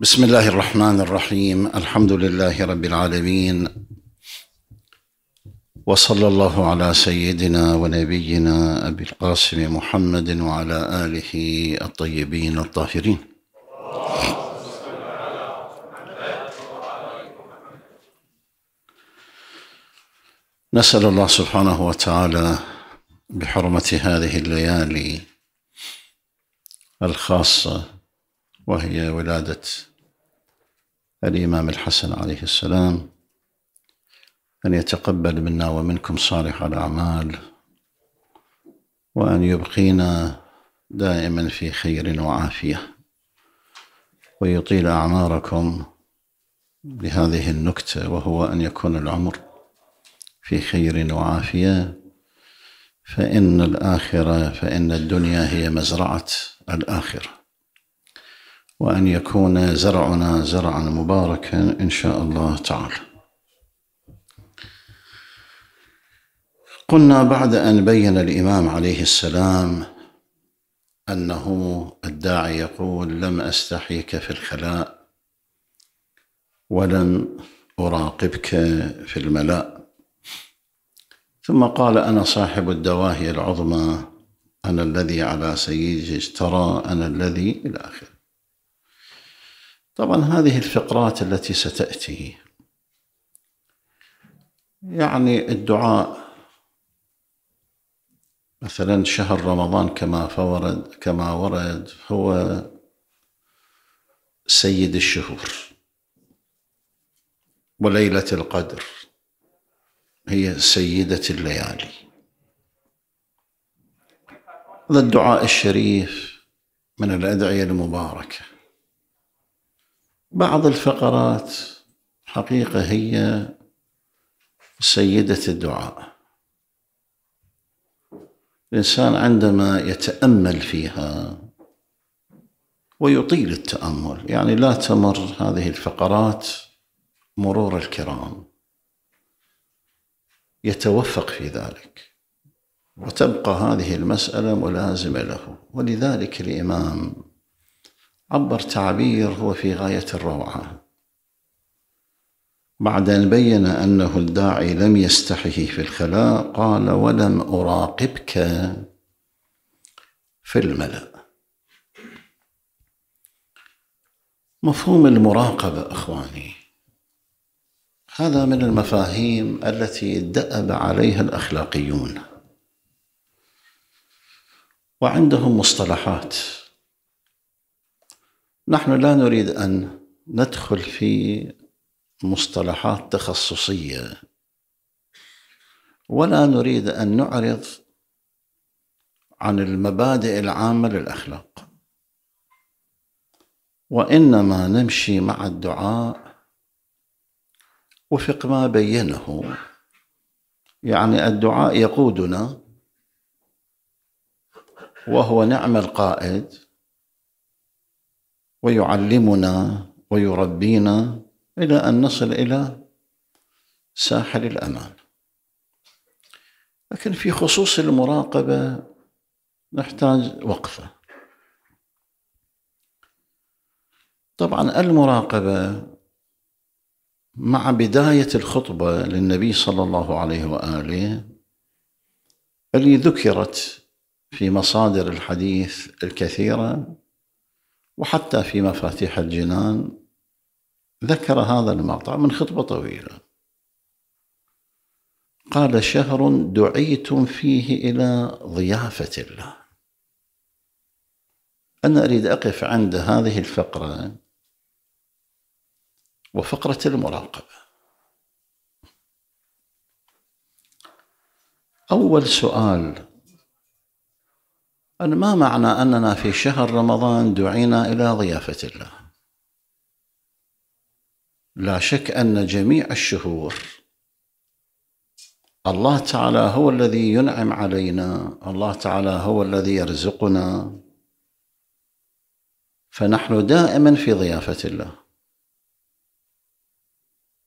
بسم الله الرحمن الرحيم الحمد لله رب العالمين وصلى الله على سيدنا ونبينا ابي القاسم محمد وعلى اله الطيبين الطاهرين نسال الله سبحانه وتعالى بحرمه هذه الليالي الخاصه وهي ولادة الإمام الحسن عليه السلام أن يتقبل منا ومنكم صالح الأعمال وأن يبقينا دائما في خير وعافية ويطيل أعماركم بهذه النكتة وهو أن يكون العمر في خير وعافية فإن الآخرة فإن الدنيا هي مزرعة الآخرة وأن يكون زرعنا زرعا مباركا إن شاء الله تعالى قلنا بعد أن بين الإمام عليه السلام أنه الداعي يقول لم أستحيك في الخلاء ولم أراقبك في الملاء ثم قال أنا صاحب الدواهي العظمى أنا الذي على سيدي اشترى أنا الذي إلى آخره طبعا هذه الفقرات التي ستاتي يعني الدعاء مثلا شهر رمضان كما فورد كما ورد هو سيد الشهور وليلة القدر هي سيدة الليالي هذا الدعاء الشريف من الأدعية المباركة بعض الفقرات حقيقة هي سيدة الدعاء الإنسان عندما يتأمل فيها ويطيل التأمل يعني لا تمر هذه الفقرات مرور الكرام يتوفق في ذلك وتبقى هذه المسألة ملازمة له ولذلك الإمام عبر تعبير هو في غاية الروعة بعد أن بين أنه الداعي لم يستحه في الخلاء قال ولم أراقبك في الملأ مفهوم المراقبة إخواني هذا من المفاهيم التي دأب عليها الأخلاقيون وعندهم مصطلحات نحن لا نريد أن ندخل في مصطلحات تخصصية ولا نريد أن نعرض عن المبادئ العامة للأخلاق وإنما نمشي مع الدعاء وفق ما بينه يعني الدعاء يقودنا وهو نعم القائد ويعلمنا ويربينا الى ان نصل الى ساحل الامان لكن في خصوص المراقبه نحتاج وقفه طبعا المراقبه مع بدايه الخطبه للنبي صلى الله عليه واله اللي ذكرت في مصادر الحديث الكثيره وحتى في مفاتيح الجنان ذكر هذا المقطع من خطبة طويلة قال شهر دعيتم فيه إلى ضيافة الله أنا أريد أقف عند هذه الفقرة وفقرة المراقبة أول سؤال أن ما معنى أننا في شهر رمضان دعينا إلى ضيافة الله لا شك أن جميع الشهور الله تعالى هو الذي ينعم علينا الله تعالى هو الذي يرزقنا فنحن دائما في ضيافة الله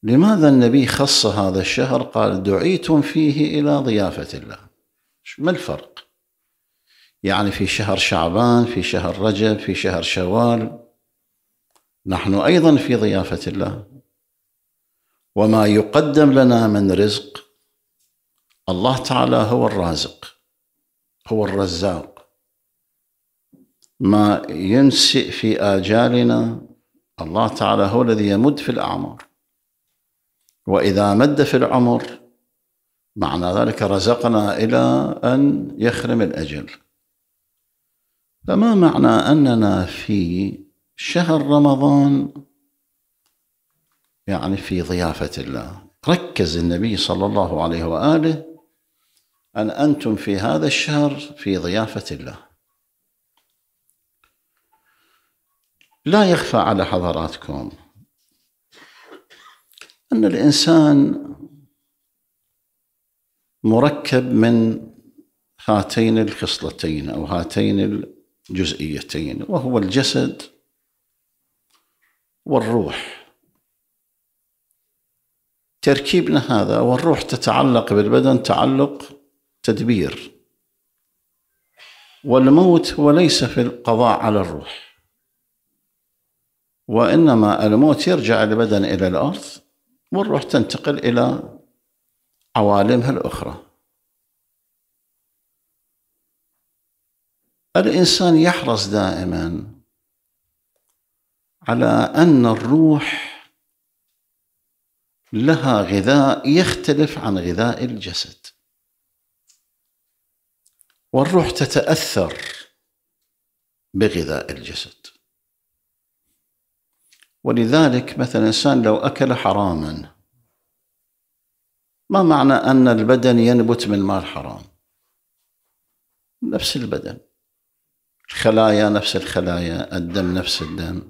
لماذا النبي خص هذا الشهر قال دعيتم فيه إلى ضيافة الله ما الفرق يعني في شهر شعبان في شهر رجب في شهر شوال نحن ايضا في ضيافه الله وما يقدم لنا من رزق الله تعالى هو الرازق هو الرزاق ما ينسئ في اجالنا الله تعالى هو الذي يمد في الاعمار واذا مد في العمر معنى ذلك رزقنا الى ان يخرم الاجل فما معنى أننا في شهر رمضان يعني في ضيافة الله ركز النبي صلى الله عليه وآله أن أنتم في هذا الشهر في ضيافة الله لا يخفى على حضراتكم أن الإنسان مركب من هاتين الخصلتين أو هاتين جزئيتين وهو الجسد والروح تركيبنا هذا والروح تتعلق بالبدن تعلق تدبير والموت هو ليس في القضاء على الروح وإنما الموت يرجع البدن إلى الأرض والروح تنتقل إلى عوالمها الأخرى الإنسان يحرص دائما على أن الروح لها غذاء يختلف عن غذاء الجسد والروح تتأثر بغذاء الجسد ولذلك مثلا الإنسان لو أكل حراما ما معنى أن البدن ينبت من مال حرام نفس البدن خلايا نفس الخلايا الدم نفس الدم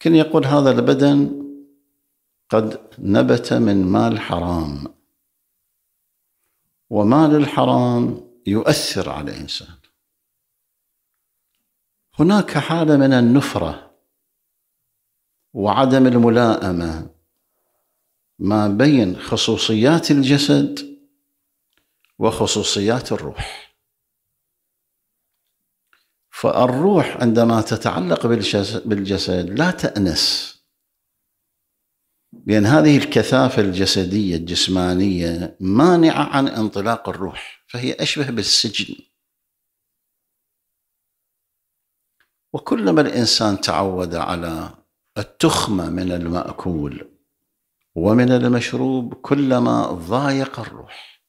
كان يقول هذا البدن قد نبت من مال حرام ومال الحرام يؤثر على الإنسان هناك حالة من النفرة وعدم الملائمة ما بين خصوصيات الجسد وخصوصيات الروح فالروح عندما تتعلق بالجسد لا تأنس لأن هذه الكثافة الجسدية الجسمانية مانعة عن انطلاق الروح فهي أشبه بالسجن وكلما الإنسان تعود على التخمة من المأكول ومن المشروب كلما ضايق الروح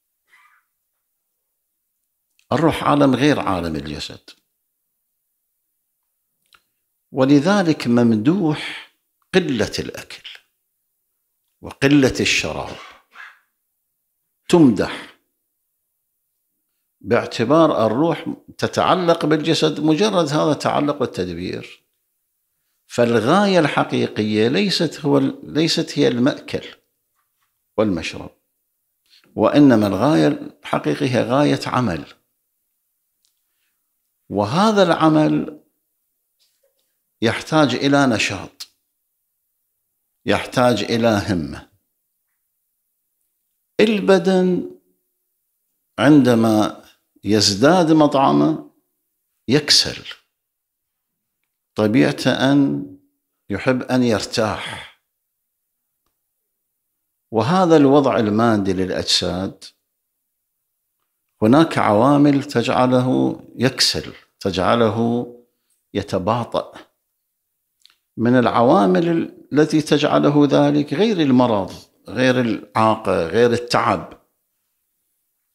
الروح عالم غير عالم الجسد ولذلك ممدوح قله الاكل وقله الشراب تمدح باعتبار الروح تتعلق بالجسد مجرد هذا تعلق والتدبير فالغايه الحقيقيه ليست هو ليست هي الماكل والمشرب وانما الغايه الحقيقيه هي غايه عمل وهذا العمل يحتاج الى نشاط يحتاج الى همه البدن عندما يزداد مطعمه يكسل طبيعته ان يحب ان يرتاح وهذا الوضع المادي للاجساد هناك عوامل تجعله يكسل تجعله يتباطأ من العوامل التي تجعله ذلك غير المرض غير العاقه غير التعب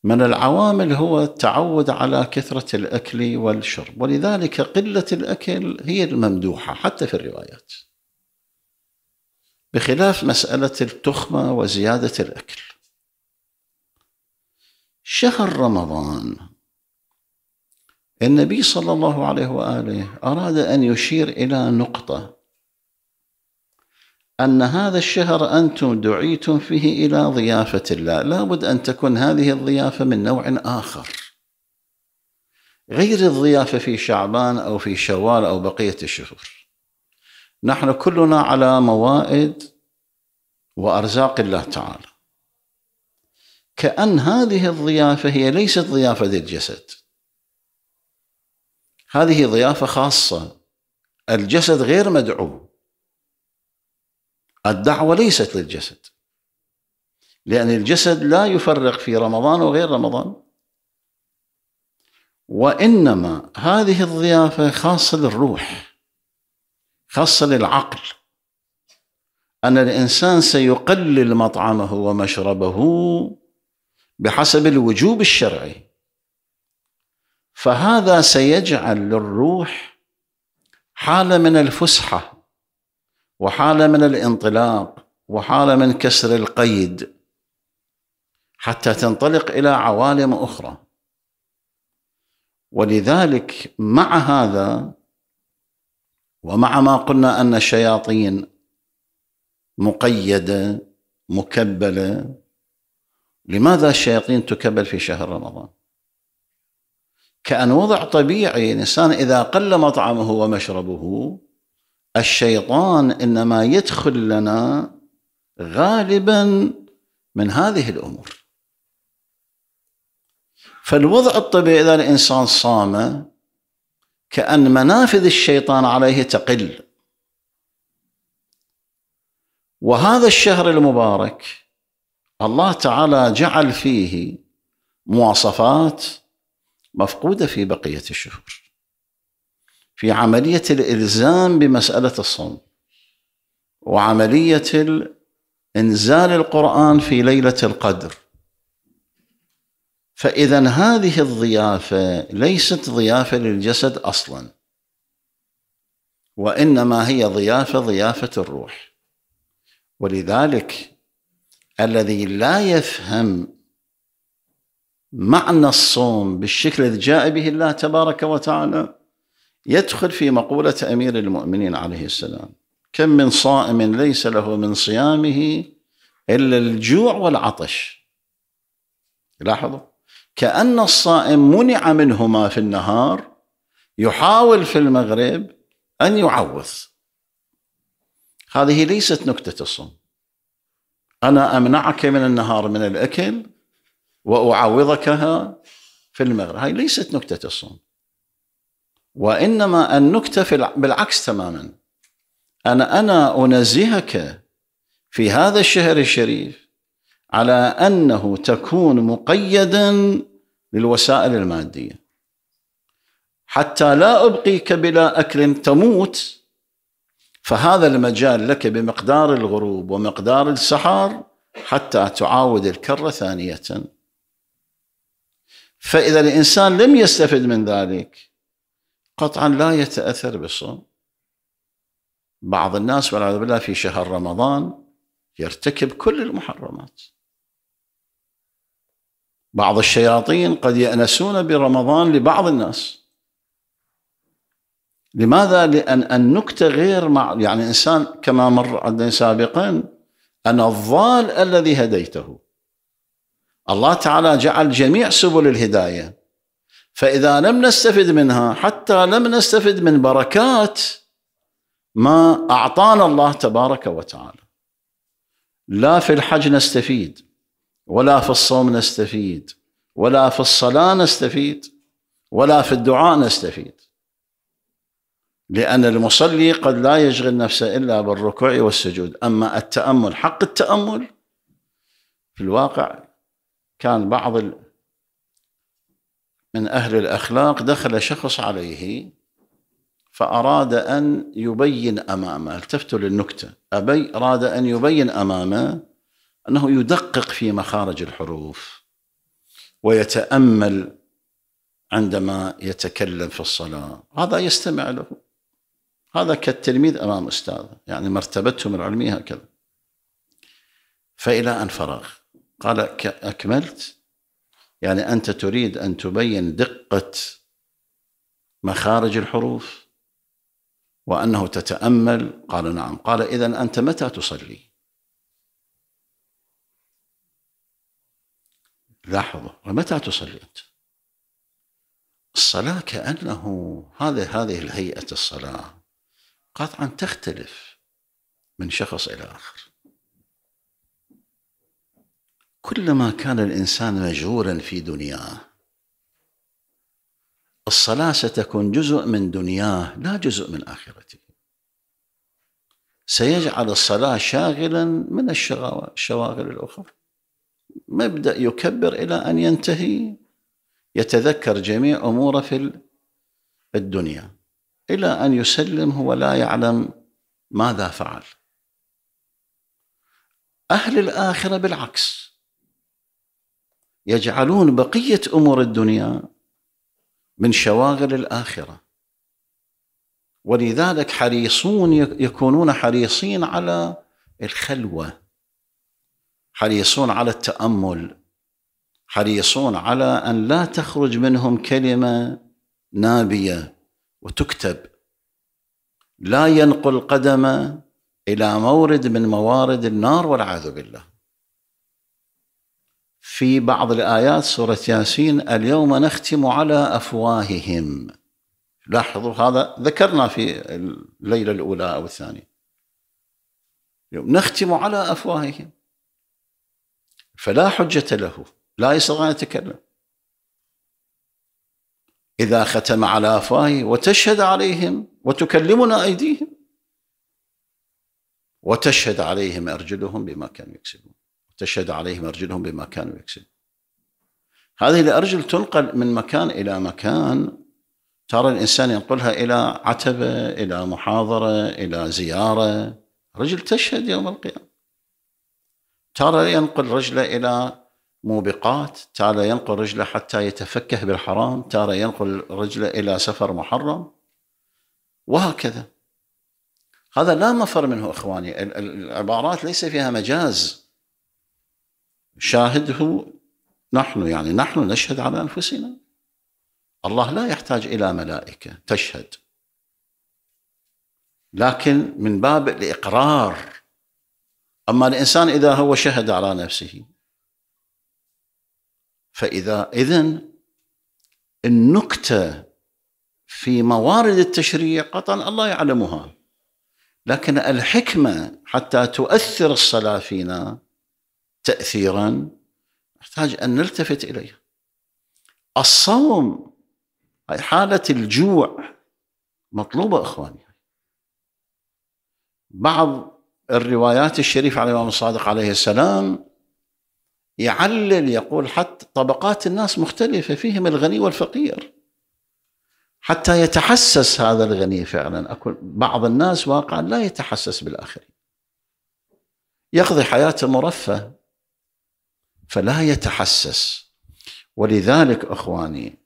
من العوامل هو التعود على كثره الاكل والشرب ولذلك قله الاكل هي الممدوحه حتى في الروايات بخلاف مساله التخمه وزياده الاكل شهر رمضان النبي صلى الله عليه واله اراد ان يشير الى نقطه أن هذا الشهر أنتم دعيتم فيه إلى ضيافة الله لابد أن تكون هذه الضيافة من نوع آخر غير الضيافة في شعبان أو في شوال أو بقية الشهور نحن كلنا على موائد وأرزاق الله تعالى كأن هذه الضيافة هي ليست ضيافة للجسد هذه ضيافة خاصة الجسد غير مدعو الدعوة ليست للجسد لأن الجسد لا يفرق في رمضان وغير رمضان وإنما هذه الضيافة خاصة للروح خاصة للعقل أن الإنسان سيقلل مطعمه ومشربه بحسب الوجوب الشرعي فهذا سيجعل للروح حالة من الفسحة وحاله من الانطلاق وحاله من كسر القيد حتى تنطلق الى عوالم اخرى ولذلك مع هذا ومع ما قلنا ان الشياطين مقيده مكبله لماذا الشياطين تكبل في شهر رمضان؟ كأن وضع طبيعي الإنسان إذا قل مطعمه ومشربه الشيطان انما يدخل لنا غالبا من هذه الامور فالوضع الطبيعي اذا الانسان صام كان منافذ الشيطان عليه تقل وهذا الشهر المبارك الله تعالى جعل فيه مواصفات مفقوده في بقيه الشهور في عملية الإلزام بمسألة الصوم وعملية إنزال القرآن في ليلة القدر فإذا هذه الضيافة ليست ضيافة للجسد أصلا وإنما هي ضيافة ضيافة الروح ولذلك الذي لا يفهم معنى الصوم بالشكل الذي جاء به الله تبارك وتعالى يدخل في مقولة أمير المؤمنين عليه السلام كم من صائم ليس له من صيامه إلا الجوع والعطش لاحظوا كأن الصائم منع منهما في النهار يحاول في المغرب أن يعوض هذه ليست نكتة الصوم أنا أمنعك من النهار من الأكل وأعوضكها في المغرب هذه ليست نكتة الصوم وإنما النكتة نكتفي بالعكس تماما أنا أنا أنزهك في هذا الشهر الشريف على أنه تكون مقيدا للوسائل المادية حتى لا أبقيك بلا أكل تموت فهذا المجال لك بمقدار الغروب ومقدار السحر حتى تعاود الكرة ثانية فإذا الإنسان لم يستفد من ذلك قطعا لا يتاثر بالصوم بعض الناس والعياذ بالله في شهر رمضان يرتكب كل المحرمات بعض الشياطين قد يأنسون برمضان لبعض الناس لماذا؟ لأن النكتة غير مع يعني إنسان كما مر عندنا سابقا أنا الضال الذي هديته الله تعالى جعل جميع سبل الهداية فإذا لم نستفد منها حتى لم نستفد من بركات ما أعطانا الله تبارك وتعالى لا في الحج نستفيد ولا في الصوم نستفيد ولا في الصلاة نستفيد ولا في الدعاء نستفيد لأن المصلي قد لا يشغل نفسه إلا بالركوع والسجود أما التأمل حق التأمل في الواقع كان بعض من أهل الأخلاق دخل شخص عليه فأراد أن يبين أمامه التفتوا للنكتة أبي أراد أن يبين أمامه أنه يدقق في مخارج الحروف ويتأمل عندما يتكلم في الصلاة هذا يستمع له هذا كالتلميذ أمام أستاذه يعني مرتبتهم العلمية هكذا فإلى أن فرغ قال أكملت يعني انت تريد ان تبين دقه مخارج الحروف وانه تتامل قال نعم قال اذا انت متى تصلي لاحظوا متى تصلي انت الصلاه كانه هذه هذه الهيئه الصلاه قطعا تختلف من شخص الى اخر كلما كان الانسان مشغولا في دنياه الصلاه ستكون جزء من دنياه لا جزء من اخرته سيجعل الصلاه شاغلا من الشواغل الاخرى مبدا يكبر الى ان ينتهي يتذكر جميع اموره في الدنيا الى ان يسلم هو لا يعلم ماذا فعل اهل الاخره بالعكس يجعلون بقيه امور الدنيا من شواغل الاخره ولذلك حريصون يكونون حريصين على الخلوه حريصون على التامل حريصون على ان لا تخرج منهم كلمه نابيه وتكتب لا ينقل قدمه الى مورد من موارد النار والعياذ بالله في بعض الآيات سورة ياسين اليوم نختم على أفواههم لاحظوا هذا ذكرنا في الليلة الأولى أو الثانية نختم على أفواههم فلا حجة له لا يستطيع أن يتكلم إذا ختم على أفواهه وتشهد عليهم وتكلمنا أيديهم وتشهد عليهم أرجلهم بما كانوا يكسبون تشهد عليهم أرجلهم بما كانوا يكسبون هذه الأرجل تنقل من مكان إلى مكان ترى الإنسان ينقلها إلى عتبة إلى محاضرة إلى زيارة رجل تشهد يوم القيامة ترى ينقل رجله إلى موبقات ترى ينقل رجله حتى يتفكه بالحرام ترى ينقل رجله إلى سفر محرم وهكذا هذا لا مفر منه إخواني العبارات ليس فيها مجاز شاهده نحن يعني نحن نشهد على انفسنا الله لا يحتاج الى ملائكه تشهد لكن من باب الاقرار اما الانسان اذا هو شهد على نفسه فاذا اذن النكته في موارد التشريع قطعا الله يعلمها لكن الحكمه حتى تؤثر الصلاه فينا تأثيرا نحتاج أن نلتفت إليها الصوم هي حالة الجوع مطلوبة إخواني بعض الروايات الشريفة على الإمام الصادق عليه السلام يعلل يقول حتى طبقات الناس مختلفة فيهم الغني والفقير حتى يتحسس هذا الغني فعلا أكون بعض الناس واقعا لا يتحسس بالآخرين يقضي حياته مرفه فلا يتحسس ولذلك اخواني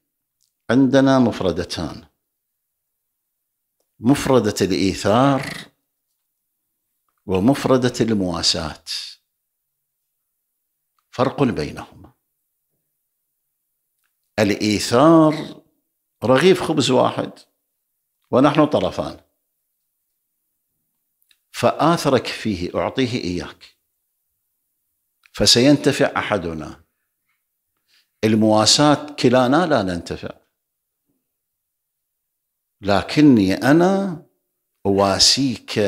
عندنا مفردتان مفرده الايثار ومفرده المواساه فرق بينهما الايثار رغيف خبز واحد ونحن طرفان فاثرك فيه اعطيه اياك فسينتفع احدنا المواساة كلانا لا ننتفع لكني انا اواسيك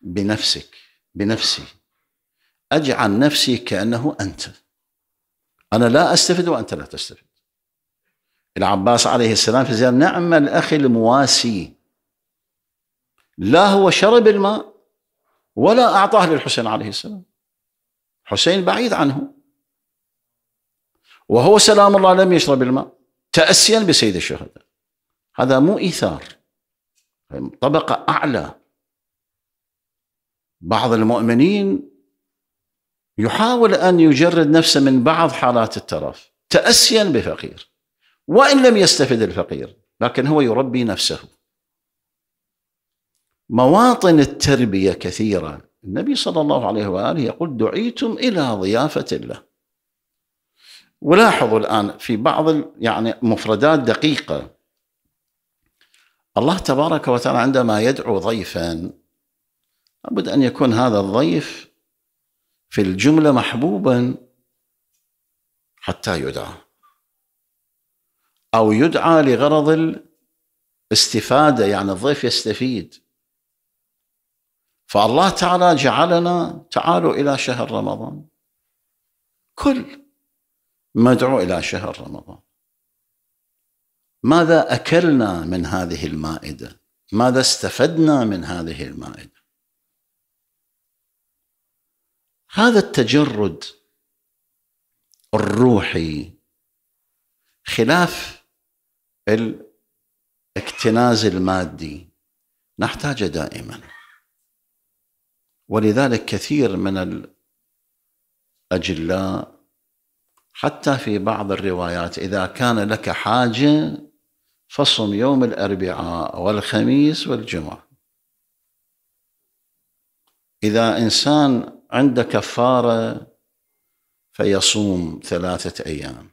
بنفسك بنفسي اجعل نفسي كانه انت انا لا استفد وانت لا تستفد العباس عليه السلام في زيارة نعم الأخي المواسي لا هو شرب الماء ولا أعطاه للحسين عليه السلام حسين بعيد عنه وهو سلام الله لم يشرب الماء تأسيا بسيد الشهداء هذا مو إيثار طبقة أعلى بعض المؤمنين يحاول أن يجرد نفسه من بعض حالات الترف تأسيا بفقير وإن لم يستفد الفقير لكن هو يربي نفسه مواطن التربية كثيرة النبي صلى الله عليه واله يقول دعيتم الى ضيافه الله. ولاحظوا الان في بعض يعني مفردات دقيقه الله تبارك وتعالى عندما يدعو ضيفا لابد ان يكون هذا الضيف في الجمله محبوبا حتى يدعى او يدعى لغرض الاستفاده يعني الضيف يستفيد فالله تعالى جعلنا تعالوا إلى شهر رمضان كل مدعو إلى شهر رمضان ماذا أكلنا من هذه المائدة ماذا استفدنا من هذه المائدة هذا التجرد الروحي خلاف الاكتناز المادي نحتاجه دائما ولذلك كثير من الأجلاء حتى في بعض الروايات إذا كان لك حاجة فصم يوم الأربعاء والخميس والجمعة إذا إنسان عنده كفارة فيصوم ثلاثة أيام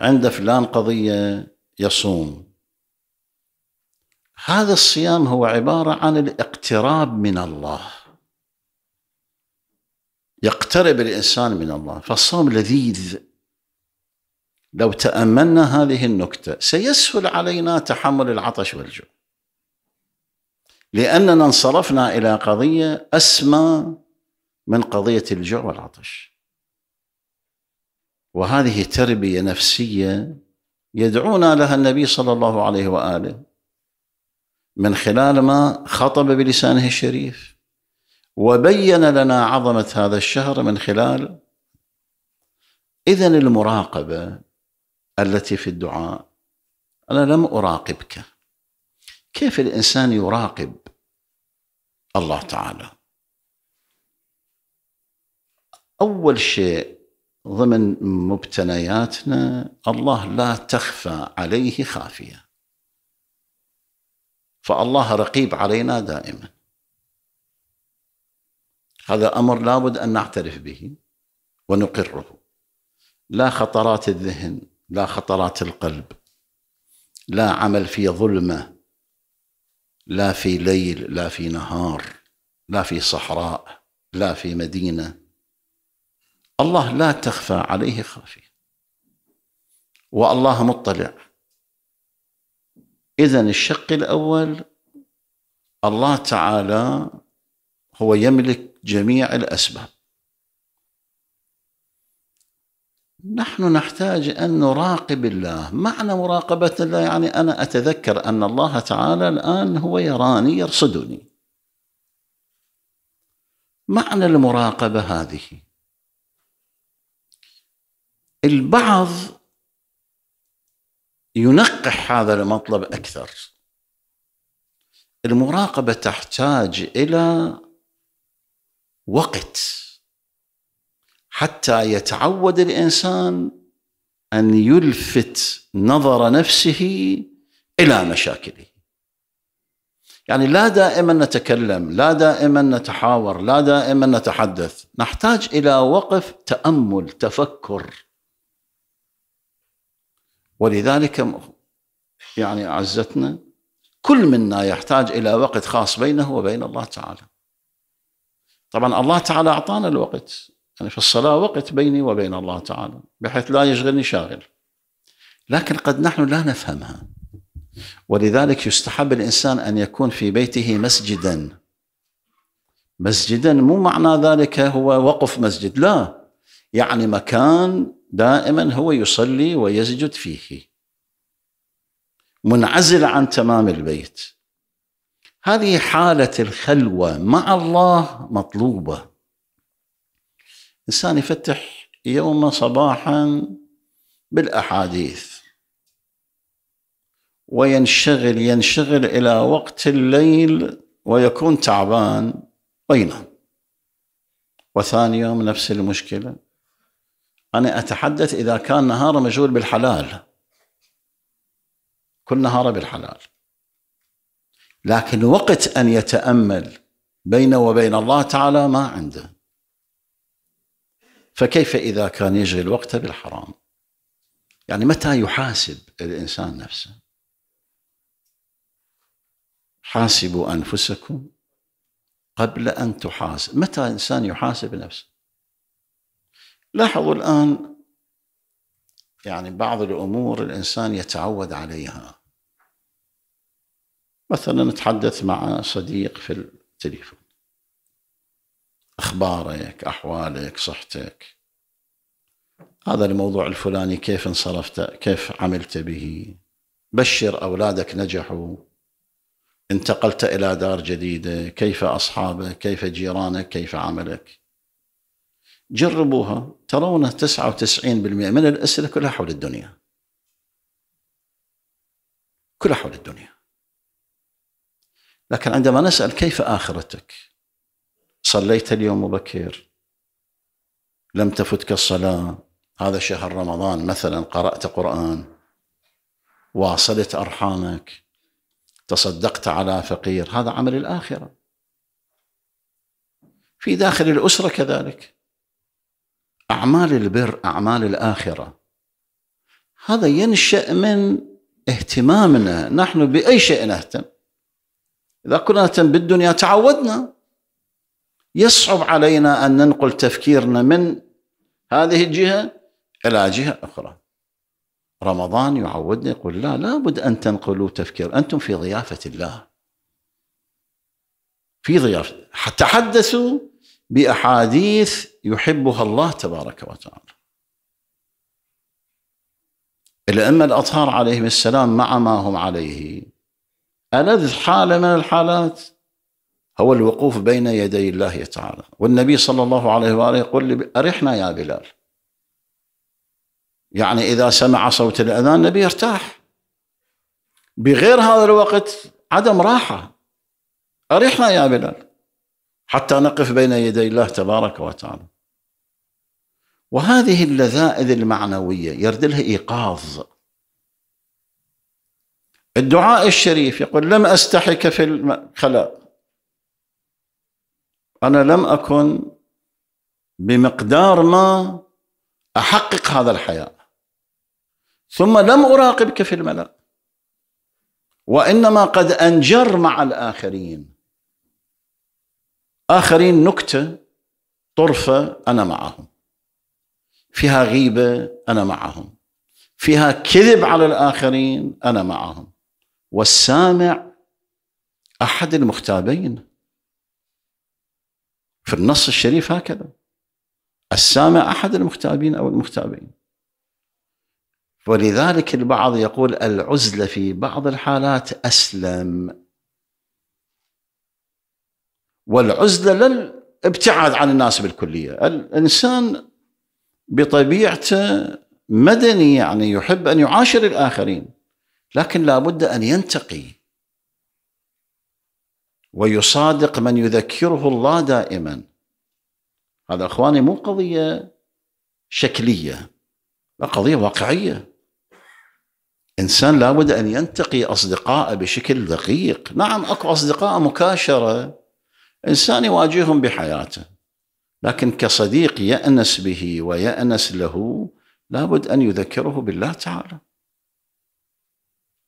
عند فلان قضية يصوم هذا الصيام هو عباره عن الاقتراب من الله يقترب الانسان من الله فالصوم لذيذ لو تاملنا هذه النكته سيسهل علينا تحمل العطش والجوع لاننا انصرفنا الى قضيه اسمى من قضيه الجوع والعطش وهذه تربيه نفسيه يدعونا لها النبي صلى الله عليه واله من خلال ما خطب بلسانه الشريف وبين لنا عظمه هذا الشهر من خلال اذا المراقبه التي في الدعاء انا لم اراقبك كيف الانسان يراقب الله تعالى اول شيء ضمن مبتنياتنا الله لا تخفى عليه خافيه فالله رقيب علينا دائما هذا امر لابد ان نعترف به ونقره لا خطرات الذهن لا خطرات القلب لا عمل في ظلمه لا في ليل لا في نهار لا في صحراء لا في مدينه الله لا تخفى عليه خافيه والله مطلع إذا الشق الأول الله تعالى هو يملك جميع الأسباب نحن نحتاج أن نراقب الله معنى مراقبة الله يعني أنا أتذكر أن الله تعالى الآن هو يراني يرصدني معنى المراقبة هذه البعض ينقح هذا المطلب اكثر المراقبه تحتاج الى وقت حتى يتعود الانسان ان يلفت نظر نفسه الى مشاكله يعني لا دائما نتكلم لا دائما نتحاور لا دائما نتحدث نحتاج الى وقف تامل تفكر ولذلك يعني أعزتنا كل منا يحتاج إلى وقت خاص بينه وبين الله تعالى طبعا الله تعالى أعطانا الوقت يعني في الصلاة وقت بيني وبين الله تعالى بحيث لا يشغلني شاغل لكن قد نحن لا نفهمها ولذلك يستحب الإنسان أن يكون في بيته مسجدا مسجدا مو معنى ذلك هو وقف مسجد لا يعني مكان دائما هو يصلي ويسجد فيه منعزل عن تمام البيت هذه حالة الخلوة مع الله مطلوبة إنسان يفتح يوم صباحا بالأحاديث وينشغل ينشغل إلى وقت الليل ويكون تعبان وينام وثاني يوم نفس المشكلة أنا أتحدث إذا كان نهاره مجهول بالحلال كل نهاره بالحلال لكن وقت أن يتأمل بينه وبين الله تعالى ما عنده فكيف إذا كان يجري الوقت بالحرام يعني متى يحاسب الإنسان نفسه حاسبوا أنفسكم قبل أن تحاسب متى الإنسان يحاسب نفسه لاحظوا الآن يعني بعض الأمور الإنسان يتعود عليها مثلا نتحدث مع صديق في التليفون أخبارك أحوالك صحتك هذا الموضوع الفلاني كيف انصرفت كيف عملت به بشر أولادك نجحوا انتقلت إلى دار جديدة كيف أصحابك كيف جيرانك كيف عملك جربوها ترون 99% من الأسئلة كلها حول الدنيا كلها حول الدنيا لكن عندما نسأل كيف آخرتك صليت اليوم مبكر لم تفتك الصلاة هذا شهر رمضان مثلا قرأت قرآن واصلت أرحامك تصدقت على فقير هذا عمل الآخرة في داخل الأسرة كذلك أعمال البر أعمال الآخرة هذا ينشأ من اهتمامنا نحن بأي شيء نهتم إذا كنا نهتم بالدنيا تعودنا يصعب علينا أن ننقل تفكيرنا من هذه الجهة إلى جهة أخرى رمضان يعودنا يقول لا لابد أن تنقلوا تفكير أنتم في ضيافة الله في ضيافة تحدثوا باحاديث يحبها الله تبارك وتعالى. الائمه الاطهار عليهم السلام مع ما هم عليه ألذ حاله من الحالات هو الوقوف بين يدي الله تعالى والنبي صلى الله عليه وآله يقول أرحنا يا بلال يعني إذا سمع صوت الأذان النبي يرتاح بغير هذا الوقت عدم راحة أرحنا يا بلال حتى نقف بين يدي الله تبارك وتعالى وهذه اللذائذ المعنوية يرد لها إيقاظ الدعاء الشريف يقول لم أستحك في الخلاء أنا لم أكن بمقدار ما أحقق هذا الحياء ثم لم أراقبك في الملأ وإنما قد أنجر مع الآخرين آخرين نكتة طرفة أنا معهم فيها غيبة أنا معهم فيها كذب على الآخرين أنا معهم والسامع أحد المختابين في النص الشريف هكذا السامع أحد المختابين أو المختابين ولذلك البعض يقول العزلة في بعض الحالات أسلم والعزلة للابتعاد عن الناس بالكلية الإنسان بطبيعته مدني يعني يحب أن يعاشر الآخرين لكن لابد أن ينتقي ويصادق من يذكره الله دائما هذا أخواني مو قضية شكلية لا قضية واقعية إنسان لابد أن ينتقي أصدقائه بشكل دقيق نعم أكو أصدقاء مكاشرة إنسان يواجههم بحياته لكن كصديق يأنس به ويأنس له لابد أن يذكره بالله تعالى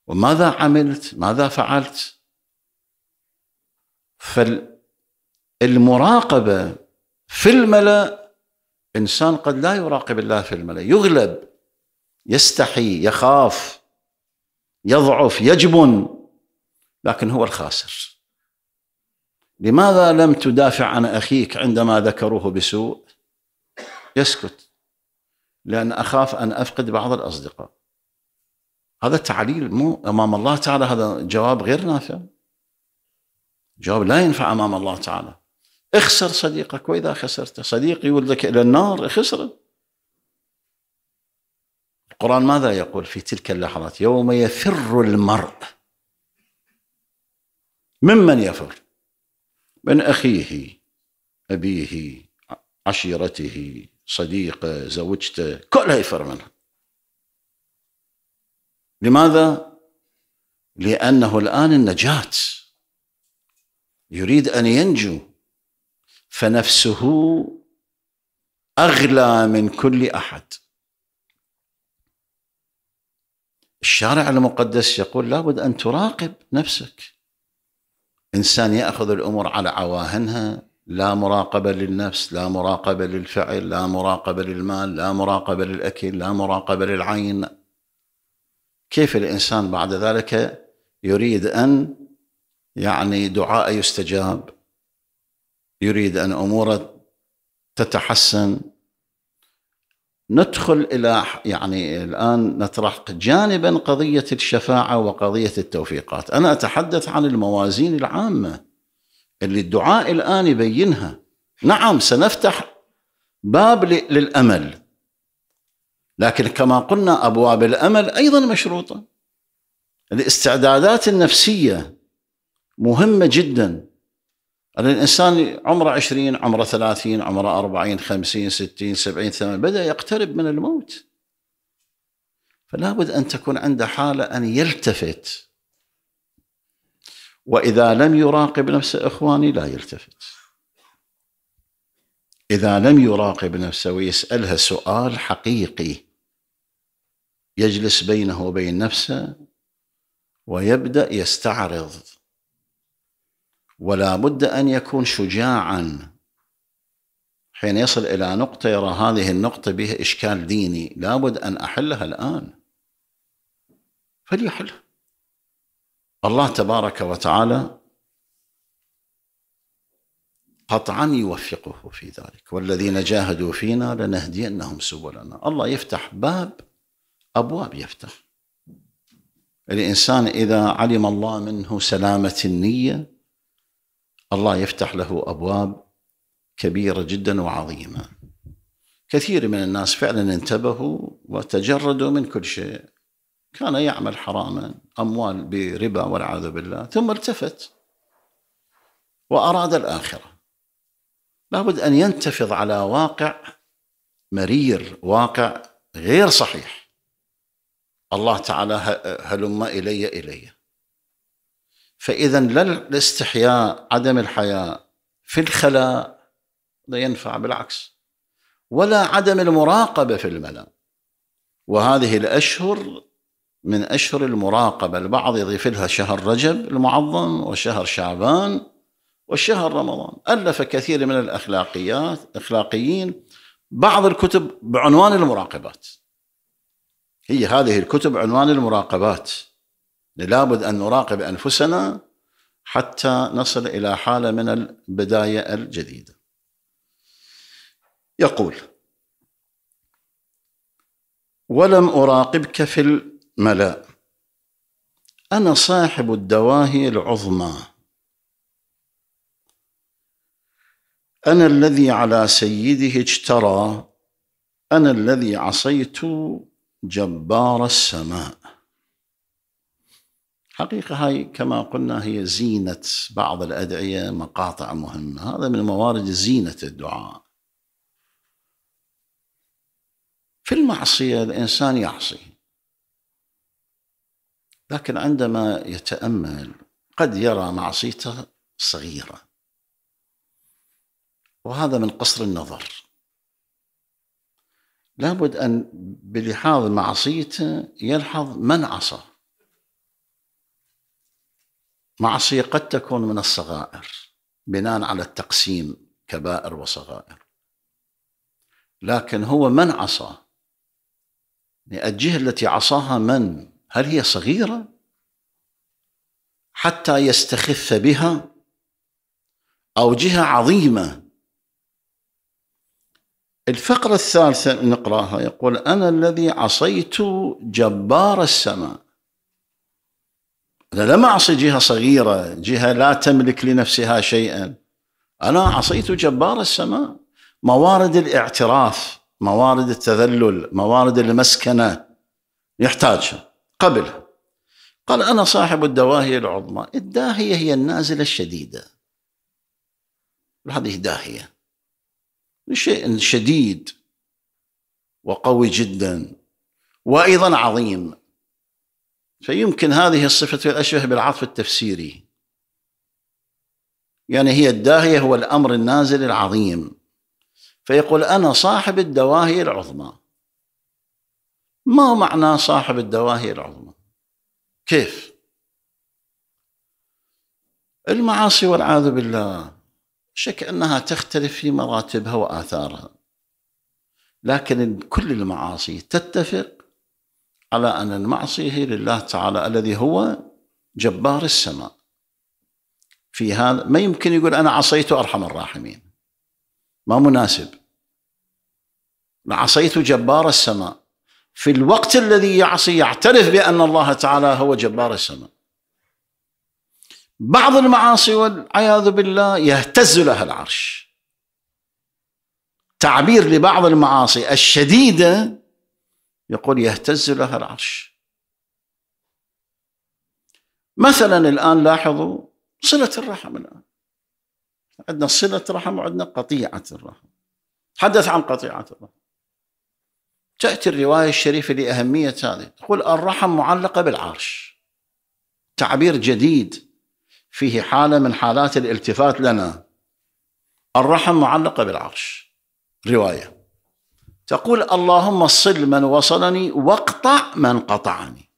وماذا عملت ماذا فعلت فالمراقبة في الملأ إنسان قد لا يراقب الله في الملأ يغلب يستحي يخاف يضعف يجبن لكن هو الخاسر لماذا لم تدافع عن اخيك عندما ذكروه بسوء يسكت لان اخاف ان افقد بعض الاصدقاء هذا تعليل مو امام الله تعالى هذا جواب غير نافع جواب لا ينفع امام الله تعالى اخسر صديقك واذا خسرته صديق لك الى النار خسره القرآن ماذا يقول في تلك اللحظات يوم يفر المرء ممن يفر من أخيه أبيه عشيرته صديقه زوجته كلها يفر منها لماذا؟ لأنه الآن النجاة يريد أن ينجو فنفسه أغلى من كل أحد الشارع المقدس يقول لابد أن تراقب نفسك انسان ياخذ الامور على عواهنها لا مراقبه للنفس لا مراقبه للفعل لا مراقبه للمال لا مراقبه للاكل لا مراقبه للعين كيف الانسان بعد ذلك يريد ان يعني دعاء يستجاب يريد ان اموره تتحسن ندخل الى يعني الان نطرح جانبا قضيه الشفاعه وقضيه التوفيقات، انا اتحدث عن الموازين العامه اللي الدعاء الان يبينها. نعم سنفتح باب للامل لكن كما قلنا ابواب الامل ايضا مشروطه. الاستعدادات النفسيه مهمه جدا الإنسان عمره 20 عمره 30 عمره 40 50 60 70 80 بدأ يقترب من الموت فلا بد أن تكون عنده حالة أن يلتفت وإذا لم يراقب نفسه إخواني لا يلتفت إذا لم يراقب نفسه ويسألها سؤال حقيقي يجلس بينه وبين نفسه ويبدأ يستعرض ولا بد أن يكون شجاعا حين يصل إلى نقطة يرى هذه النقطة بها إشكال ديني لابد أن أحلها الآن فليحلها الله تبارك وتعالى قطعا يوفقه في ذلك والذين جاهدوا فينا لنهدينهم سبلنا الله يفتح باب أبواب يفتح الإنسان إذا علم الله منه سلامة النية الله يفتح له ابواب كبيره جدا وعظيمه كثير من الناس فعلا انتبهوا وتجردوا من كل شيء كان يعمل حراما اموال بربا والعياذ بالله ثم التفت واراد الاخره لابد ان ينتفض على واقع مرير واقع غير صحيح الله تعالى هلم الي الي فإذا لا الاستحياء عدم الحياء في الخلاء لا ينفع بالعكس ولا عدم المراقبة في الملأ وهذه الأشهر من أشهر المراقبة البعض يضيف لها شهر رجب المعظم وشهر شعبان والشهر رمضان ألف كثير من الأخلاقيات أخلاقيين بعض الكتب بعنوان المراقبات هي هذه الكتب عنوان المراقبات لابد أن نراقب أنفسنا حتى نصل إلى حالة من البداية الجديدة يقول ولم أراقبك في الملأ أنا صاحب الدواهي العظمى أنا الذي على سيده اجترى أنا الذي عصيت جبار السماء حقيقة هاي كما قلنا هي زينة بعض الأدعية مقاطع مهمة هذا من موارد زينة الدعاء في المعصية الإنسان يعصي لكن عندما يتأمل قد يرى معصيته صغيرة وهذا من قصر النظر لابد أن بلحاظ معصيته يلحظ من عصى معصية قد تكون من الصغائر بناء على التقسيم كبائر وصغائر لكن هو من عصى الجهة التي عصاها من هل هي صغيرة حتى يستخف بها أو جهة عظيمة الفقرة الثالثة نقراها يقول أنا الذي عصيت جبار السماء أنا لم أعصي جهة صغيرة جهة لا تملك لنفسها شيئا أنا عصيت جبار السماء موارد الاعتراف موارد التذلل موارد المسكنة يحتاجها قبلها قال أنا صاحب الدواهي العظمى الداهية هي النازلة الشديدة هذه داهية شيء شديد وقوي جدا وأيضا عظيم فيمكن هذه الصفة أشبه بالعطف التفسيري يعني هي الداهية هو الأمر النازل العظيم فيقول أنا صاحب الدواهي العظمى ما معنى صاحب الدواهي العظمى كيف المعاصي والعياذ بالله شك أنها تختلف في مراتبها وآثارها لكن كل المعاصي تتفق على أن المعصية لله تعالى الذي هو جبار السماء في هذا ما يمكن يقول أنا عصيت أرحم الراحمين ما مناسب عصيت جبار السماء في الوقت الذي يعصي يعترف بأن الله تعالى هو جبار السماء بعض المعاصي والعياذ بالله يهتز لها العرش تعبير لبعض المعاصي الشديده يقول يهتز لها العرش مثلا الآن لاحظوا صلة الرحم الآن عندنا صلة رحم وعندنا قطيعة الرحم تحدث عن قطيعة الرحم تأتي الرواية الشريفة لأهمية هذه تقول الرحم معلقة بالعرش تعبير جديد فيه حالة من حالات الالتفات لنا الرحم معلقة بالعرش رواية تقول اللهم صل من وصلني واقطع من قطعني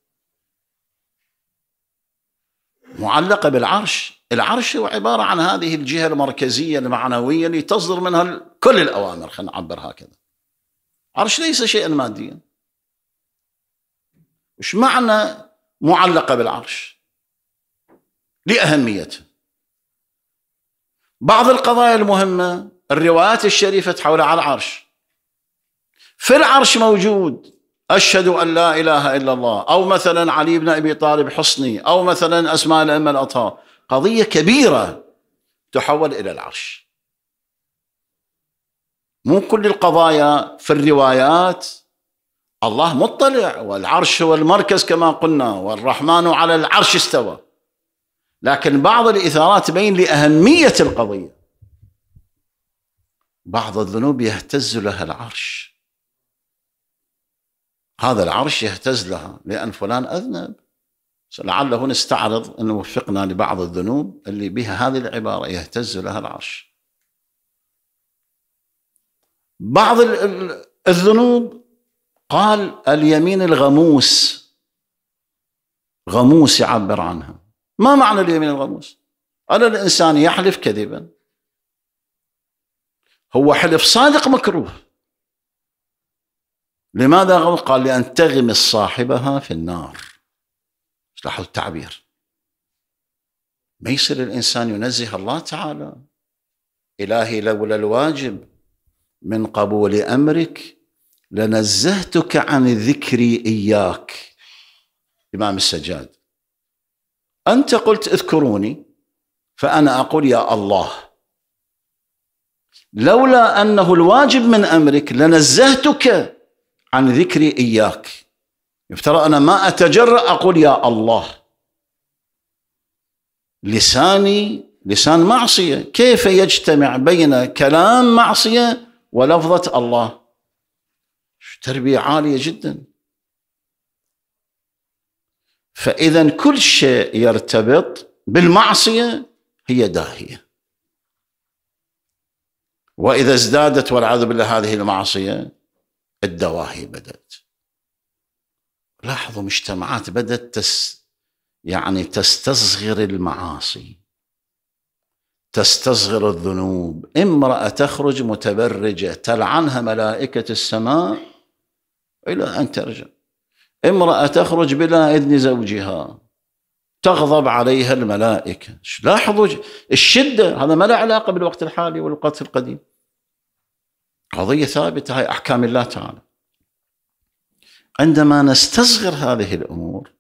معلقة بالعرش العرش هو عبارة عن هذه الجهة المركزية المعنوية اللي تصدر منها كل الأوامر خلينا نعبر هكذا عرش ليس شيئا ماديا وش معنى معلقة بالعرش لأهميته بعض القضايا المهمة الروايات الشريفة تحولها على العرش في العرش موجود أشهد أن لا إله إلا الله أو مثلا علي بن أبي طالب حصني أو مثلا أسماء الأئمة الأطهار قضية كبيرة تحول إلى العرش مو كل القضايا في الروايات الله مطلع والعرش هو المركز كما قلنا والرحمن على العرش استوى لكن بعض الإثارات تبين لأهمية القضية بعض الذنوب يهتز لها العرش هذا العرش يهتز لها لأن فلان أذنب لعله نستعرض أن وفقنا لبعض الذنوب اللي بها هذه العبارة يهتز لها العرش بعض الذنوب قال اليمين الغموس غموس يعبر عنها ما معنى اليمين الغموس أنا الإنسان يحلف كذبا هو حلف صادق مكروه لماذا غوط؟ قال لأن تغمس صاحبها في النار لاحظوا التعبير ما يصير الإنسان ينزه الله تعالى إلهي لولا الواجب من قبول أمرك لنزهتك عن ذكري إياك إمام السجاد أنت قلت اذكروني فأنا أقول يا الله لولا أنه الواجب من أمرك لنزهتك عن ذكري إياك يفترى أنا ما أتجرأ أقول يا الله لساني لسان معصية كيف يجتمع بين كلام معصية ولفظة الله تربية عالية جدا فإذا كل شيء يرتبط بالمعصية هي داهية وإذا ازدادت والعياذ بالله هذه المعصية الدواهي بدأت لاحظوا مجتمعات بدأت تس يعني تستصغر المعاصي تستصغر الذنوب امرأة تخرج متبرجة تلعنها ملائكة السماء إلى أن ترجع امرأة تخرج بلا إذن زوجها تغضب عليها الملائكة لاحظوا الشدة هذا ما له علاقة بالوقت الحالي والوقت القديم قضية ثابتة هاي أحكام الله تعالى عندما نستصغر هذه الأمور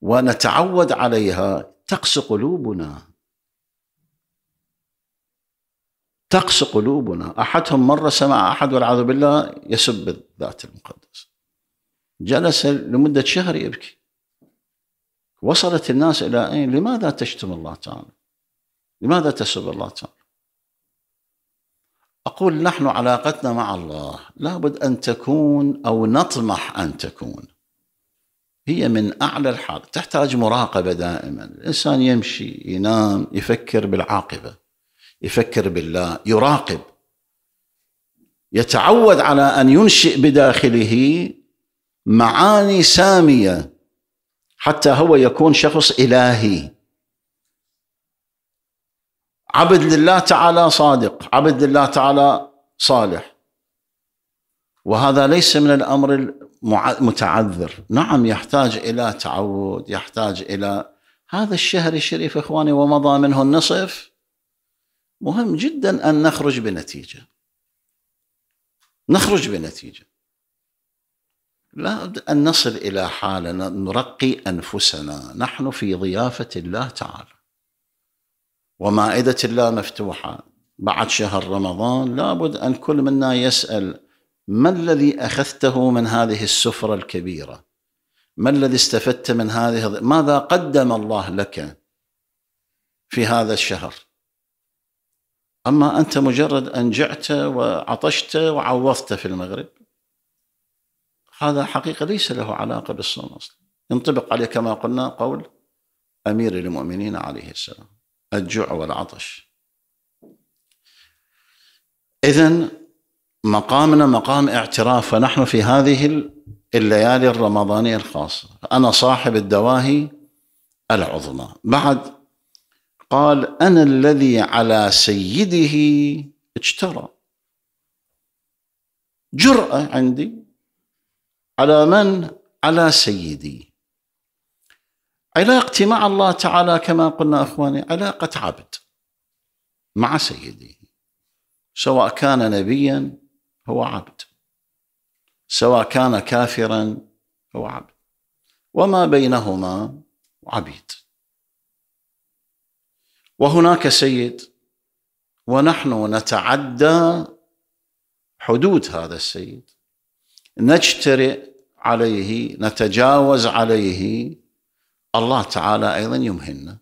ونتعود عليها تقس قلوبنا تقس قلوبنا أحدهم مرة سمع أحد والعياذ بالله يسب الذات المقدسة جلس لمدة شهر يبكي وصلت الناس إلى أين لماذا تشتم الله تعالى لماذا تسب الله تعالى أقول نحن علاقتنا مع الله لابد أن تكون أو نطمح أن تكون هي من أعلى الحق تحتاج مراقبة دائما الإنسان يمشي ينام يفكر بالعاقبة يفكر بالله يراقب يتعود على أن ينشئ بداخله معاني سامية حتى هو يكون شخص إلهي عبد لله تعالى صادق عبد لله تعالى صالح وهذا ليس من الامر المتعذر نعم يحتاج الى تعود يحتاج الى هذا الشهر الشريف اخواني ومضى منه النصف مهم جدا ان نخرج بنتيجه نخرج بنتيجه لابد ان نصل الى حالنا نرقي انفسنا نحن في ضيافه الله تعالى ومائدة الله مفتوحة بعد شهر رمضان لابد أن كل منا يسأل ما الذي أخذته من هذه السفرة الكبيرة ما الذي استفدت من هذه ماذا قدم الله لك في هذا الشهر أما أنت مجرد أن جعت وعطشت وعوضت في المغرب هذا حقيقة ليس له علاقة بالصوم أصلا ينطبق عليه كما قلنا قول أمير المؤمنين عليه السلام الجوع والعطش إذا مقامنا مقام اعتراف ونحن في هذه الليالي الرمضانية الخاصة أنا صاحب الدواهي العظمى بعد قال أنا الذي على سيده اجترى جرأة عندي على من؟ على سيدي علاقتي مع الله تعالى كما قلنا اخواني علاقه عبد مع سيدي سواء كان نبيا هو عبد سواء كان كافرا هو عبد وما بينهما عبيد وهناك سيد ونحن نتعدى حدود هذا السيد نجترئ عليه نتجاوز عليه الله تعالى أيضا يمهلنا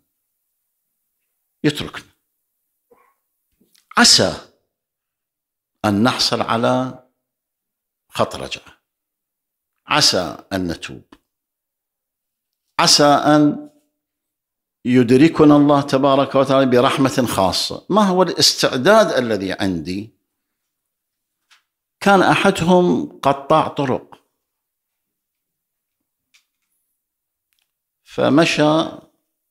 يتركنا عسى أن نحصل على خط رجعة عسى أن نتوب عسى أن يدركنا الله تبارك وتعالى برحمة خاصة ما هو الاستعداد الذي عندي كان أحدهم قطاع طرق فمشى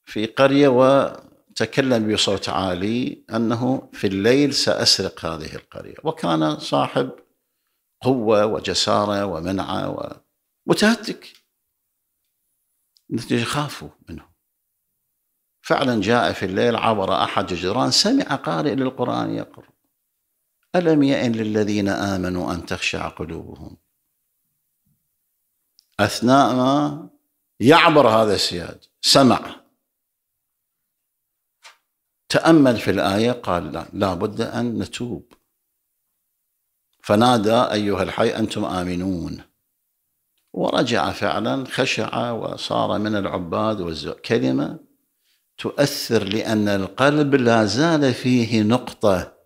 في قرية وتكلم بصوت عالي أنه في الليل سأسرق هذه القرية وكان صاحب قوة وجسارة ومنعة ومتهتك نتيجة خافوا منه فعلا جاء في الليل عبر أحد الجدران سمع قارئ للقرآن يقرأ ألم يئن للذين آمنوا أن تخشع قلوبهم أثناء ما يعبر هذا السياج سمع تأمل في الآية قال لا لابد أن نتوب فنادى أيها الحي أنتم آمنون ورجع فعلا خشع وصار من العباد والزع كلمة تؤثر لأن القلب لا زال فيه نقطة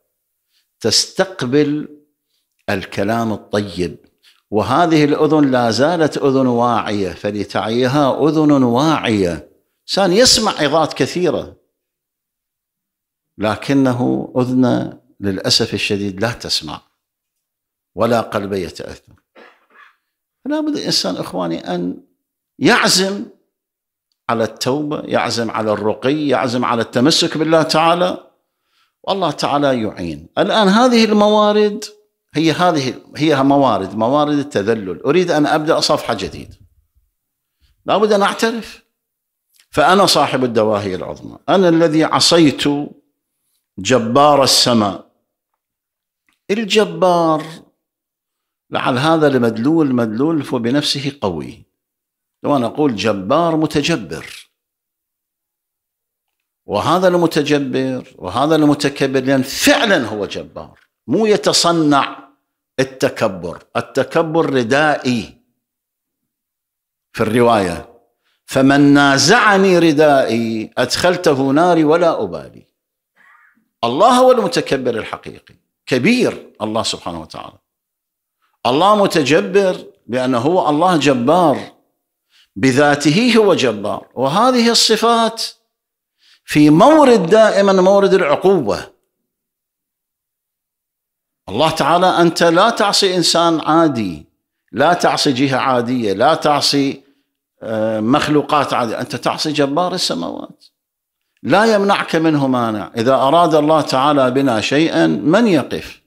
تستقبل الكلام الطيب وهذه الأذن لا زالت أذن واعية فلتعيها أذن واعية سان يسمع عظات كثيرة لكنه أذن للأسف الشديد لا تسمع ولا قلب يتأثر فلا بد الإنسان إخواني أن يعزم على التوبة يعزم على الرقي يعزم على التمسك بالله تعالى والله تعالى يعين الآن هذه الموارد هي هذه هي موارد موارد التذلل أريد أن أبدأ صفحة جديدة لابد أن أعترف فأنا صاحب الدواهي العظمى أنا الذي عصيت جبار السماء الجبار لعل هذا المدلول مدلول بنفسه قوي لو أنا أقول جبار متجبر وهذا المتجبر وهذا المتكبر لأن فعلا هو جبار مو يتصنع التكبر التكبر ردائي في الروايه فمن نازعني ردائي ادخلته ناري ولا ابالي الله هو المتكبر الحقيقي كبير الله سبحانه وتعالى الله متجبر لانه هو الله جبار بذاته هو جبار وهذه الصفات في مورد دائما مورد العقوبه الله تعالى أنت لا تعصي إنسان عادي لا تعصي جهة عادية لا تعصي آه، مخلوقات عادية أنت تعصي جبار السماوات لا يمنعك منه مانع إذا أراد الله تعالى بنا شيئا من يقف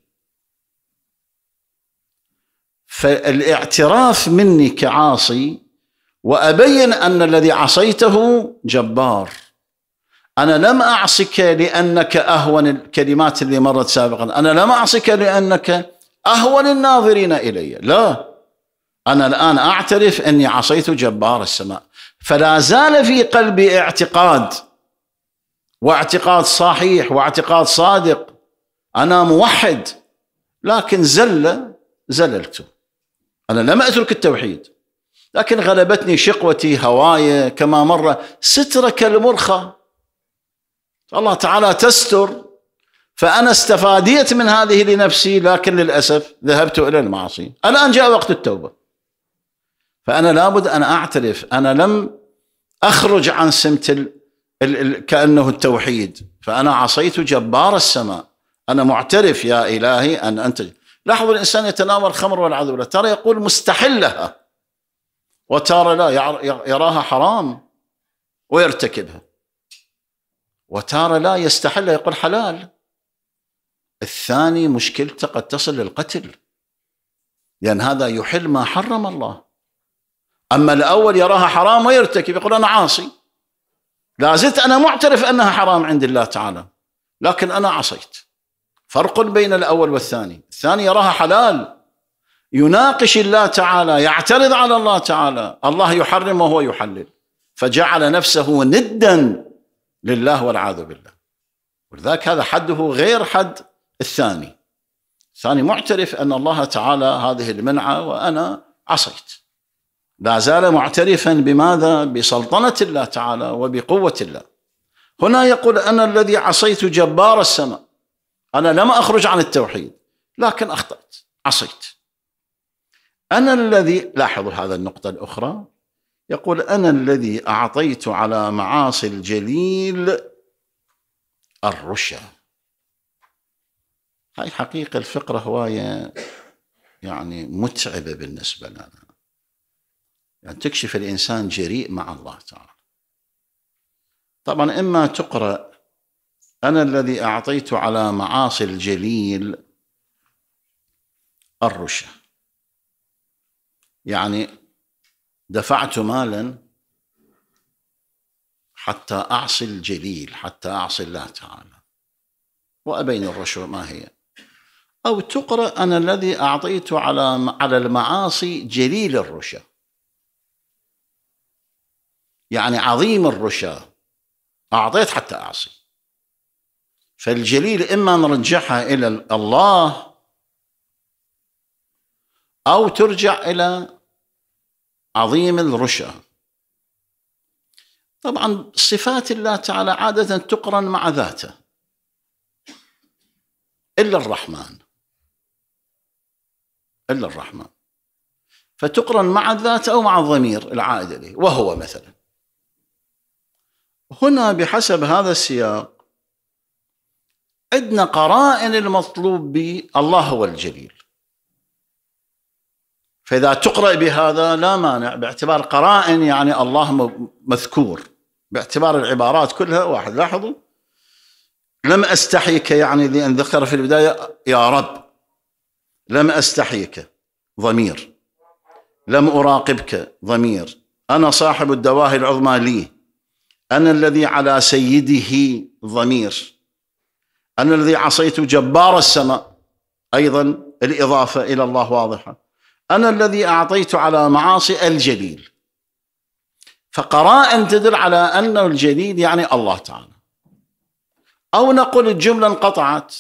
فالاعتراف مني كعاصي وأبين أن الذي عصيته جبار أنا لم أعصك لأنك أهون الكلمات اللي مرت سابقا أنا لم أعصك لأنك أهون الناظرين إلي لا أنا الآن أعترف أني عصيت جبار السماء فلا زال في قلبي اعتقاد واعتقاد صحيح واعتقاد صادق أنا موحد لكن زلة زللت أنا لم أترك التوحيد لكن غلبتني شقوتي هواية كما مرة سترك المرخى الله تعالى تستر فأنا استفاديت من هذه لنفسي لكن للأسف ذهبت إلى المعاصي الآن جاء وقت التوبة فأنا لابد أن أعترف أنا لم أخرج عن سمت الـ الـ الـ كأنه التوحيد فأنا عصيت جبار السماء أنا معترف يا إلهي أن أنت لاحظوا الإنسان يتناول الخمر والعذوبة ترى يقول مستحلها وترى لا يراها حرام ويرتكبها وتارة لا يستحل يقول حلال الثاني مشكلته قد تصل للقتل لأن هذا يحل ما حرم الله أما الأول يراها حرام ويرتكب يقول أنا عاصي لا زلت أنا معترف أنها حرام عند الله تعالى لكن أنا عصيت فرق بين الأول والثاني الثاني يراها حلال يناقش الله تعالى يعترض على الله تعالى الله يحرم وهو يحلل فجعل نفسه ندا لله والعياذ بالله ولذلك هذا حده غير حد الثاني الثاني معترف أن الله تعالى هذه المنعة وأنا عصيت لا زال معترفا بماذا بسلطنة الله تعالى وبقوة الله هنا يقول أنا الذي عصيت جبار السماء أنا لم أخرج عن التوحيد لكن أخطأت عصيت أنا الذي لاحظوا هذا النقطة الأخرى يقول انا الذي اعطيت على معاصي الجليل الرشا هاي حقيقه الفقره هوايه يعني متعبه بالنسبه لنا يعني تكشف الانسان جريء مع الله تعالى طبعا اما تقرا انا الذي اعطيت على معاصي الجليل الرشا يعني دفعت مالا حتى أعصي الجليل حتى أعصي الله تعالى وأبين الرشوة ما هي أو تقرأ أنا الذي أعطيت على على المعاصي جليل الرشا يعني عظيم الرشا أعطيت حتى أعصي فالجليل إما نرجعها إلى الله أو ترجع إلى عظيم الرشا طبعا صفات الله تعالى عادة تقرن مع ذاته إلا الرحمن إلا الرحمن فتقرن مع الذات أو مع الضمير العائد إليه وهو مثلا هنا بحسب هذا السياق عندنا قرائن المطلوب بالله هو الجليل فإذا تقرأ بهذا لا مانع باعتبار قرائن يعني الله مذكور باعتبار العبارات كلها واحد لاحظوا لم أستحيك يعني لأن ذكر في البداية يا رب لم أستحيك ضمير لم أراقبك ضمير أنا صاحب الدواهي العظمى لي أنا الذي على سيده ضمير أنا الذي عصيت جبار السماء أيضا الإضافة إلى الله واضحة أنا الذي أعطيت على معاصي الجليل فقراء تدل على أن الجليل يعني الله تعالى أو نقول الجملة انقطعت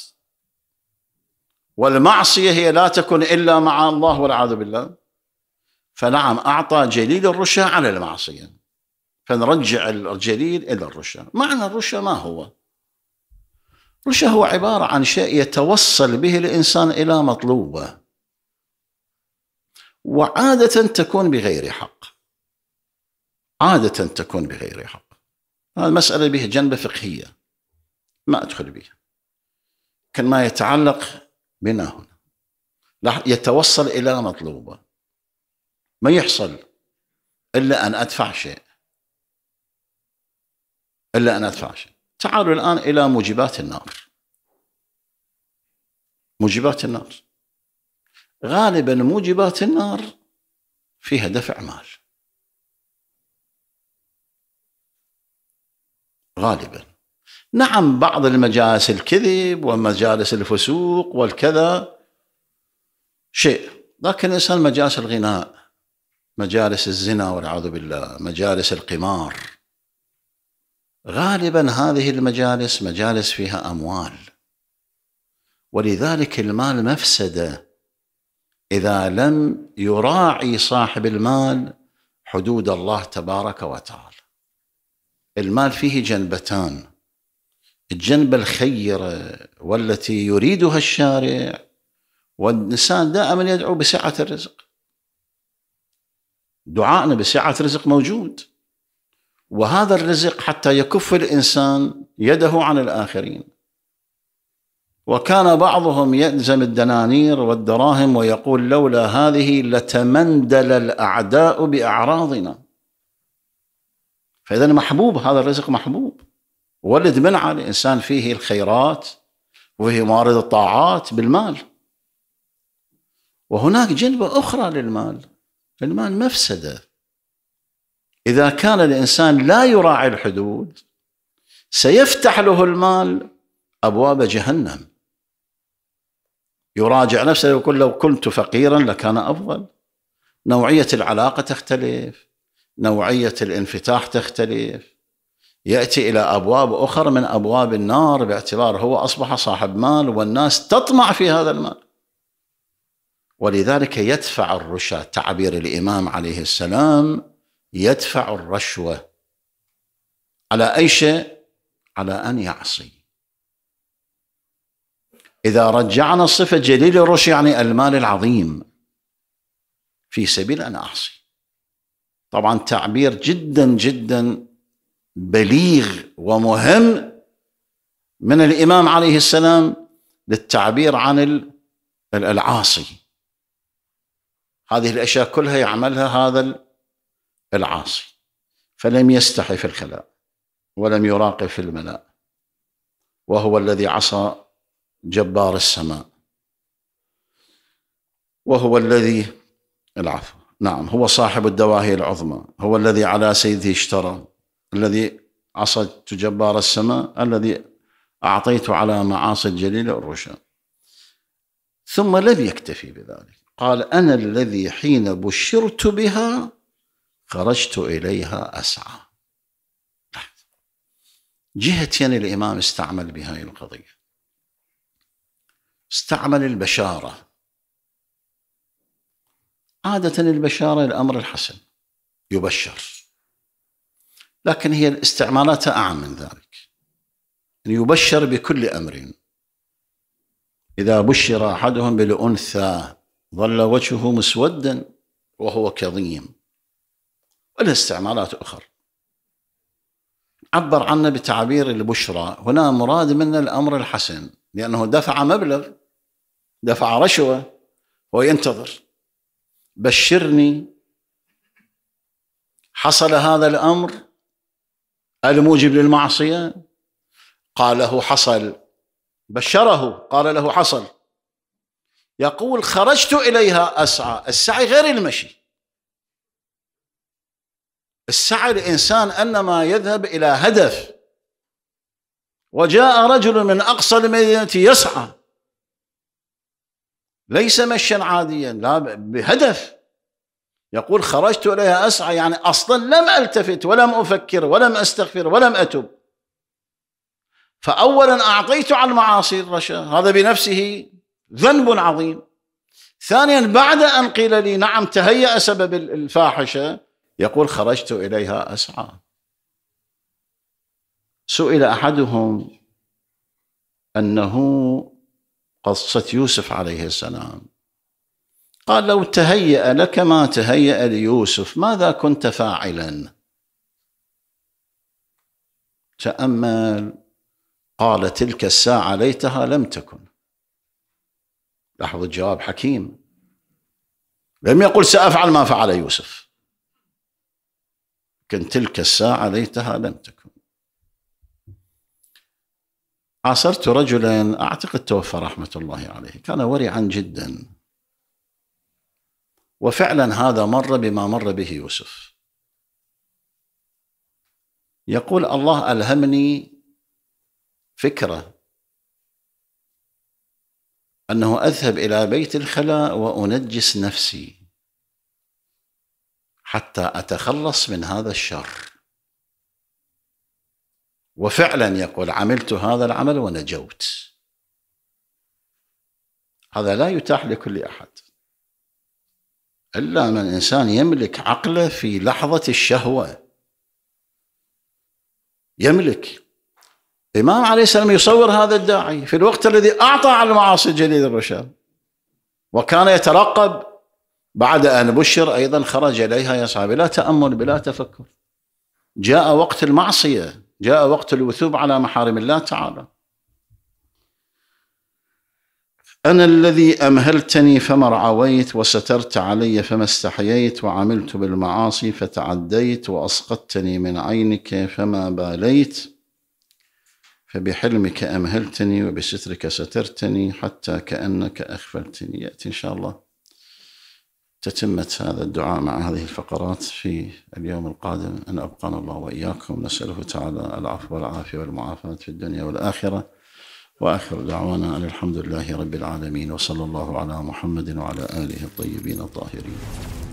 والمعصية هي لا تكن إلا مع الله والعياذ بالله فنعم أعطى جليل الرشا على المعصية فنرجع الجليل إلى الرشا معنى الرشا ما هو الرشا هو عبارة عن شيء يتوصل به الإنسان إلى مطلوبه وعادة تكون بغير حق عادة تكون بغير حق هذه المسألة به جنبة فقهية ما أدخل بها كان ما يتعلق بنا هنا يتوصل إلى مطلوبة ما يحصل إلا أن أدفع شيء إلا أن أدفع شيء تعالوا الآن إلى موجبات النار موجبات النار غالبا موجبات النار فيها دفع مال غالبا نعم بعض المجالس الكذب ومجالس الفسوق والكذا شيء لكن الإنسان مجالس الغناء مجالس الزنا والعياذ بالله مجالس القمار غالبا هذه المجالس مجالس فيها أموال ولذلك المال مفسده اذا لم يراعي صاحب المال حدود الله تبارك وتعالى المال فيه جنبتان الجنبة الخيرة والتي يريدها الشارع والإنسان دائما يدعو بسعة الرزق دعائنا بسعة الرزق موجود وهذا الرزق حتى يكف الإنسان يده عن الآخرين وكان بعضهم يلزم الدنانير والدراهم ويقول لولا هذه لتمندل الاعداء باعراضنا فاذا محبوب هذا الرزق محبوب ولد منعه الانسان فيه الخيرات وفيه موارد الطاعات بالمال وهناك جنبه اخرى للمال المال مفسده اذا كان الانسان لا يراعي الحدود سيفتح له المال ابواب جهنم يراجع نفسه يقول لو كنت فقيرا لكان افضل نوعيه العلاقه تختلف نوعيه الانفتاح تختلف ياتي الى ابواب اخرى من ابواب النار باعتبار هو اصبح صاحب مال والناس تطمع في هذا المال ولذلك يدفع الرشا تعبير الامام عليه السلام يدفع الرشوه على اي شيء على ان يعصي إذا رجعنا الصفة جليل الرش يعني المال العظيم في سبيل أن أعصي طبعا تعبير جدا جدا بليغ ومهم من الإمام عليه السلام للتعبير عن العاصي هذه الأشياء كلها يعملها هذا العاصي فلم يستحي في الخلاء ولم يراقب في الملاء وهو الذي عصى جبار السماء وهو الذي العفو نعم هو صاحب الدواهي العظمى هو الذي على سيده اشترى الذي عصت جبار السماء الذي أعطيت على معاصي الجليل الرشا ثم لم يكتفي بذلك قال أنا الذي حين بشرت بها خرجت إليها أسعى جهتين يعني الإمام استعمل بهذه القضية استعمل البشارة عادة البشارة الأمر الحسن يبشر لكن هي الاستعمالات أعم من ذلك يعني يبشر بكل أمر إذا بشر أحدهم بالأنثى ظل وجهه مسودا وهو كظيم ولها استعمالات أخرى عبر عنا بتعبير البشرى هنا مراد منا الأمر الحسن لأنه دفع مبلغ دفع رشوة وينتظر بشرني حصل هذا الأمر الموجب للمعصية قال له حصل بشره قال له حصل يقول خرجت إليها أسعى السعي غير المشي السعي الإنسان أنما يذهب إلى هدف وجاء رجل من أقصى المدينة يسعى ليس مشيا عاديا لا بهدف يقول خرجت إليها أسعى يعني أصلا لم ألتفت ولم أفكر ولم أستغفر ولم أتب فأولا أعطيت عن المعاصي الرشا هذا بنفسه ذنب عظيم ثانيا بعد أن قيل لي نعم تهيأ سبب الفاحشة يقول خرجت إليها أسعى سئل أحدهم أنه قصة يوسف عليه السلام قال لو تهيأ لك ما تهيأ ليوسف ماذا كنت فاعلا تأمل قال تلك الساعة ليتها لم تكن لاحظ الجواب حكيم لم يقل سأفعل ما فعل يوسف لكن تلك الساعة ليتها لم تكن عاصرت رجلا أعتقد توفى رحمة الله عليه كان ورعا جدا وفعلا هذا مر بما مر به يوسف يقول الله ألهمني فكرة أنه أذهب إلى بيت الخلاء وأنجس نفسي حتى أتخلص من هذا الشر وفعلا يقول عملت هذا العمل ونجوت هذا لا يتاح لكل احد الا من انسان يملك عقله في لحظه الشهوه يملك الامام عليه السلام يصور هذا الداعي في الوقت الذي اعطى على المعاصي جليل الرشاد وكان يترقب بعد ان بشر ايضا خرج اليها صاحبي بلا تامل بلا تفكر جاء وقت المعصيه جاء وقت الوثوب على محارم الله تعالى أنا الذي أمهلتني فما رعويت وسترت علي فما استحييت وعملت بالمعاصي فتعديت وأسقطتني من عينك فما باليت فبحلمك أمهلتني وبسترك سترتني حتى كأنك أخفلتني يأتي إن شاء الله تتمة هذا الدعاء مع هذه الفقرات في اليوم القادم أن أبقانا الله وإياكم نسأله تعالى العفو والعافية والمعافاة في الدنيا والآخرة وآخر دعوانا أن الحمد لله رب العالمين وصلى الله على محمد وعلى آله الطيبين الطاهرين